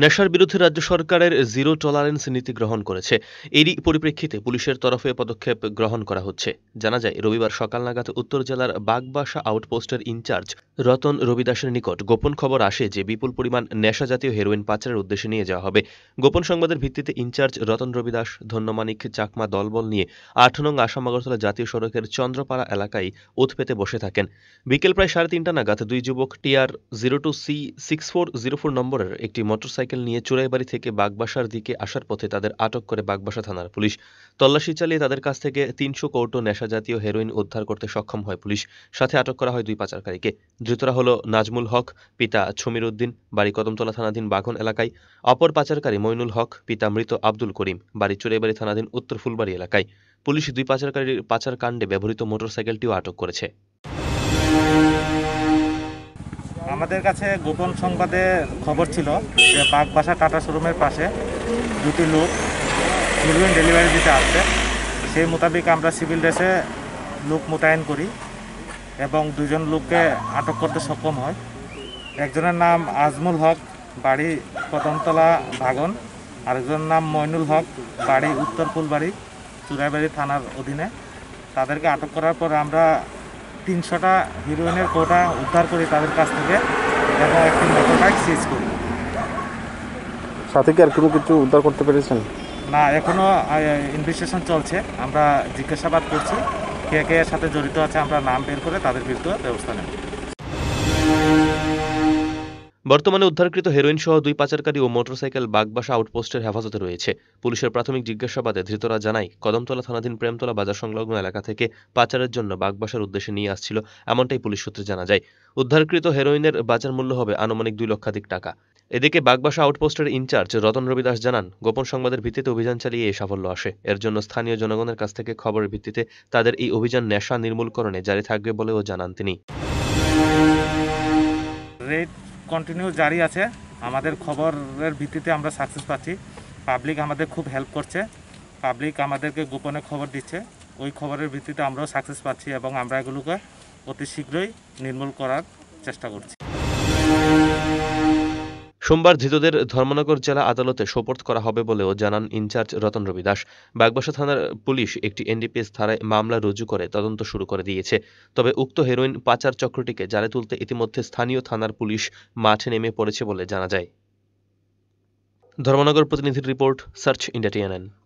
নেশার বিরুদ্ধে রাজ্য সরকারের জিরো টলারেন্স নীতি গ্রহণ করেছে এরই পরিপ্রেক্ষিতে পুলিশের তরফে পদক্ষেপ গ্রহণ করা হচ্ছে জানা যায় রবিবার সকাল নাগাদ উত্তর জেলার বাগবাসা আউটপোস্টের ইনচার্জ রতন রবিদাসের নিকট গোপন খবর আসে যে বিপুল পরিমাণ নেশা জাতীয় হেরোইন পাচারের উদ্দেশ্যে নিয়ে যাওয়া হবে গোপন সংবাদের ভিত্তিতে ইনচার্জ রতন রবিদাস ধন্যমানিক চাকমা দলবল নিয়ে আট নং আসাম আগরতলা জাতীয় সড়কের চন্দ্রপাড়া এলাকায় উৎপেতে বসে থাকেন বিকেল প্রায় সাড়ে তিনটা নাগাদ দুই যুবক TR zero two C six four zero four নম্বরের একটি মোটরসাইকেল মোটরসাইকেল নিয়ে চোরাইবাড়ি থেকে বাগবাসার দিকে আসার পথে তাদের আটক করে বাগবাসা থানার পুলিশ তল্লাশি চালিয়ে তাদের কাছ থেকে তিনশো কৌটো নেশা জাতীয় হেরোইন উদ্ধার করতে সক্ষম হয় পুলিশ সাথে আটক করা হয় দুই পাচারকারীকে ধৃতরা হল নাজমুল হক পিতা ছমির উদ্দিন বাড়ি কদমতলা থানাধীন বাঘন এলাকায় অপর পাচারকারী মইনুল হক পিতা মৃত আব্দুল করিম বাড়ি চোরাইবাড়ি থানাধীন উত্তর ফুলবাড়ি এলাকায় পুলিশ দুই পাচারকারীর পাচার কাণ্ডে ব্যবহৃত মোটরসাইকেলটিও আটক করেছে আমাদের কাছে গোপন সংবাদে খবর ছিল যে পাক বাসা টাটা শোরুমের পাশে দুটি লোক মুরগিন ডেলিভারি দিতে আসছে সেই মোতাবেক আমরা সিভিল ড্রেসে লোক মোতায়েন করি এবং দুজন লোককে আটক করতে সক্ষম হয় একজনের নাম আজমুল হক বাড়ি কদমতলা ভাগন আরেকজনের নাম মইনুল হক বাড়ি উত্তর ফুলবাড়ি চুরাইবাড়ি থানার অধীনে তাদেরকে আটক করার পর আমরা তিনশোটা হিরোইনের কোটা উদ্ধার করি তাদের কাছ থেকে এবং একটি মোটর বাইক সিজ করি সাথে কি আর কোনো কিছু উদ্ধার করতে পেরেছেন না এখনও ইনভেস্টিগেশন চলছে আমরা জিজ্ঞাসাবাদ করছি কে কে সাথে জড়িত আছে আমরা নাম বের করে তাদের বিরুদ্ধে ব্যবস্থা নেব বর্তমানে উদ্ধারকৃত হেরোইন সহ দুই পাচারকারী ও মোটরসাইকেল বাগবাসা আউটপোস্টের হেফাজতে রয়েছে পুলিশের প্রাথমিক জিজ্ঞাসাবাদে ধৃতরা জানায় কদমতলা থানাধীন প্রেমতলা বাজার সংলগ্ন এলাকা থেকে পাচারের জন্য বাগবাসার উদ্দেশ্যে নিয়ে আসছিল এমনটাই পুলিশ সূত্রে জানা যায় উদ্ধারকৃত হেরোইনের বাজার মূল্য হবে আনুমানিক দুই লক্ষাধিক টাকা এদিকে বাগবাসা আউটপোস্টের ইনচার্জ রতন রবি দাস জানান গোপন সংবাদের ভিত্তিতে অভিযান চালিয়ে এই সাফল্য আসে এর জন্য স্থানীয় জনগণের কাছ থেকে খবরের ভিত্তিতে তাদের এই অভিযান নেশা নির্মূলকরণে জারি থাকবে বলেও জানান তিনি কন্টিনিউ জারি আছে আমাদের খবরের ভিত্তিতে আমরা সাকসেস পাচ্ছি পাবলিক আমাদের খুব হেল্প করছে পাবলিক আমাদেরকে গোপনে খবর দিচ্ছে ওই খবরের ভিত্তিতে আমরাও সাকসেস পাচ্ছি এবং আমরা এগুলোকে অতি শীঘ্রই নির্মূল করার চেষ্টা করছি সোমবার ধৃতদের ধর্মনগর জেলা আদালতে সোপর্দ করা হবে বলেও জানান ইনচার্জ রতন রবি দাস বাগবাসা থানার পুলিশ একটি এনডিপিএস থানায় মামলা রুজু করে তদন্ত শুরু করে দিয়েছে তবে উক্ত হেরোইন পাচার চক্রটিকে জালে তুলতে ইতিমধ্যে স্থানীয় থানার পুলিশ মাঠে নেমে পড়েছে বলে জানা যায় ধর্মনগর প্রতিনিধির রিপোর্ট সার্চ ইন্ডিয়া টিএনএন